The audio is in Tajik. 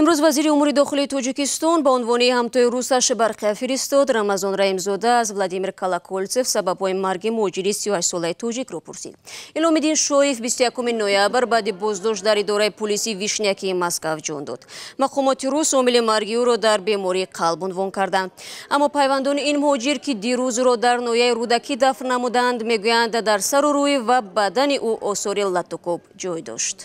имрӯз вазири умури дохилии тоҷикистон ба унвони ҳамтои русаш барқия фиристод рамазон раимзода аз владимир калакольцев сабабҳои марги муҳоҷири сиҳсолаи тоҷикро пурсид иломиддин шоев бистяку ноябр баъди боздошт дар идораи пулиси вишнякии москав ҷон дод мақомоти рус омили марги ӯро дар бемории қалб унвон карданд аммо пайвандони ин муҳоҷир ки дирӯзро дар ноҳияи рудакӣ дафн намуданд мегӯянд дар сару рӯӣ ва бадани ӯ осори латукоб ҷой дошт